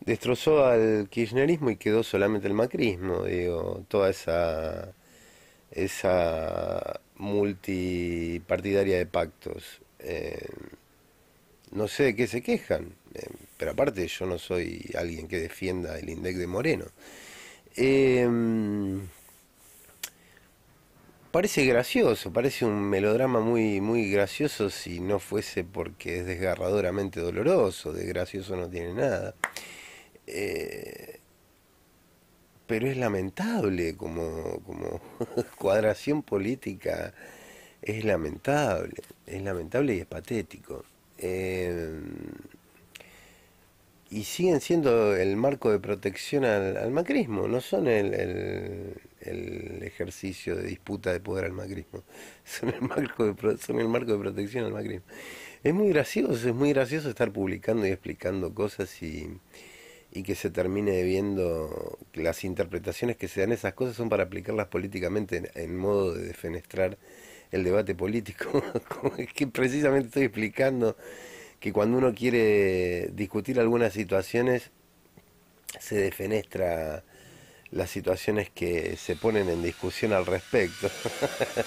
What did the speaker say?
destrozó al kirchnerismo y quedó solamente el macrismo, digo, toda esa esa multipartidaria de pactos. Eh, no sé de qué se quejan, eh, pero aparte yo no soy alguien que defienda el INDEC de Moreno. Em, parece gracioso, parece un melodrama muy, muy gracioso si no fuese porque es desgarradoramente doloroso, desgracioso no tiene nada. Eh, pero es lamentable como, como cuadración política, es lamentable, es lamentable y es patético. Eh, y siguen siendo el marco de protección al, macrismo, no son el, el, ejercicio de disputa de poder al macrismo, son el, marco de, son el marco de protección al macrismo. Es muy gracioso, es muy gracioso estar publicando y explicando cosas y y que se termine viendo las interpretaciones que se dan esas cosas son para aplicarlas políticamente en, en modo de defenestrar el debate político. es que precisamente estoy explicando que cuando uno quiere discutir algunas situaciones se defenestra las situaciones que se ponen en discusión al respecto.